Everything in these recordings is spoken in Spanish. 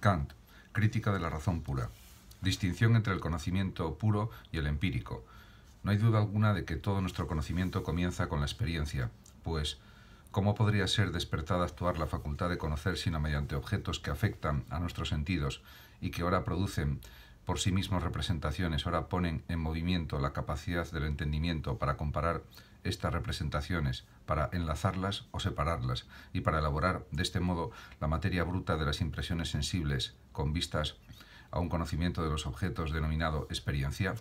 Kant, crítica de la razón pura. Distinción entre el conocimiento puro y el empírico. No hay duda alguna de que todo nuestro conocimiento comienza con la experiencia, pues ¿cómo podría ser despertada actuar la facultad de conocer sino mediante objetos que afectan a nuestros sentidos y que ahora producen por sí mismos representaciones, ahora ponen en movimiento la capacidad del entendimiento para comparar estas representaciones, para enlazarlas o separarlas, y para elaborar de este modo la materia bruta de las impresiones sensibles con vistas a un conocimiento de los objetos denominado experiencia.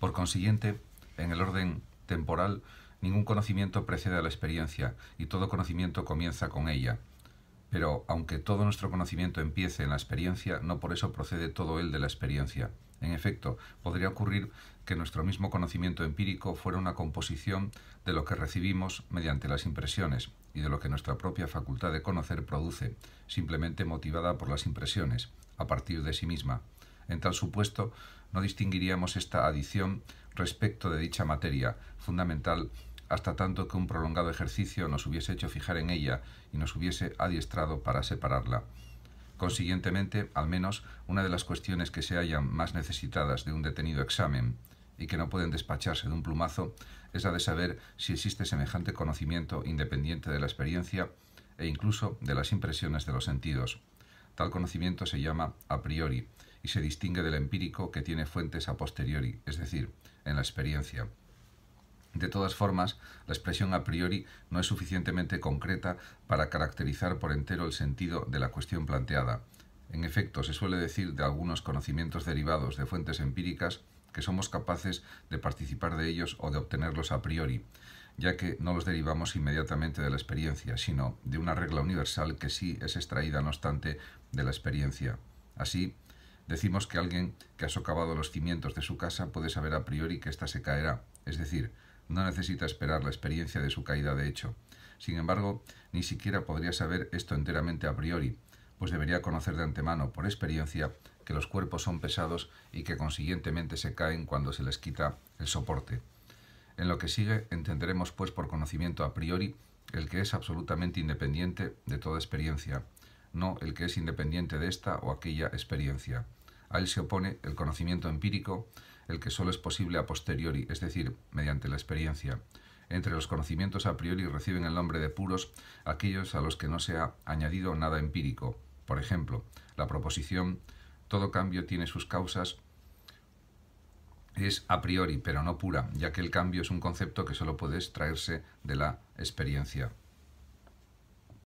Por consiguiente, en el orden temporal, ningún conocimiento precede a la experiencia y todo conocimiento comienza con ella, pero aunque todo nuestro conocimiento empiece en la experiencia, no por eso procede todo él de la experiencia. En efecto, podría ocurrir que nuestro mismo conocimiento empírico fuera una composición de lo que recibimos mediante las impresiones y de lo que nuestra propia facultad de conocer produce, simplemente motivada por las impresiones, a partir de sí misma. En tal supuesto, no distinguiríamos esta adición respecto de dicha materia, fundamental hasta tanto que un prolongado ejercicio nos hubiese hecho fijar en ella y nos hubiese adiestrado para separarla. Consiguientemente, al menos, una de las cuestiones que se hallan más necesitadas de un detenido examen y que no pueden despacharse de un plumazo es la de saber si existe semejante conocimiento independiente de la experiencia e incluso de las impresiones de los sentidos. Tal conocimiento se llama a priori y se distingue del empírico que tiene fuentes a posteriori, es decir, en la experiencia. De todas formas, la expresión a priori no es suficientemente concreta para caracterizar por entero el sentido de la cuestión planteada. En efecto, se suele decir de algunos conocimientos derivados de fuentes empíricas que somos capaces de participar de ellos o de obtenerlos a priori, ya que no los derivamos inmediatamente de la experiencia, sino de una regla universal que sí es extraída, no obstante, de la experiencia. Así, decimos que alguien que ha socavado los cimientos de su casa puede saber a priori que ésta se caerá, es decir, no necesita esperar la experiencia de su caída de hecho. Sin embargo, ni siquiera podría saber esto enteramente a priori, pues debería conocer de antemano, por experiencia, que los cuerpos son pesados y que consiguientemente se caen cuando se les quita el soporte. En lo que sigue entenderemos, pues, por conocimiento a priori, el que es absolutamente independiente de toda experiencia, no el que es independiente de esta o aquella experiencia. A él se opone el conocimiento empírico, el que solo es posible a posteriori, es decir, mediante la experiencia. Entre los conocimientos a priori reciben el nombre de puros aquellos a los que no se ha añadido nada empírico. Por ejemplo, la proposición todo cambio tiene sus causas es a priori, pero no pura, ya que el cambio es un concepto que solo puede extraerse de la experiencia.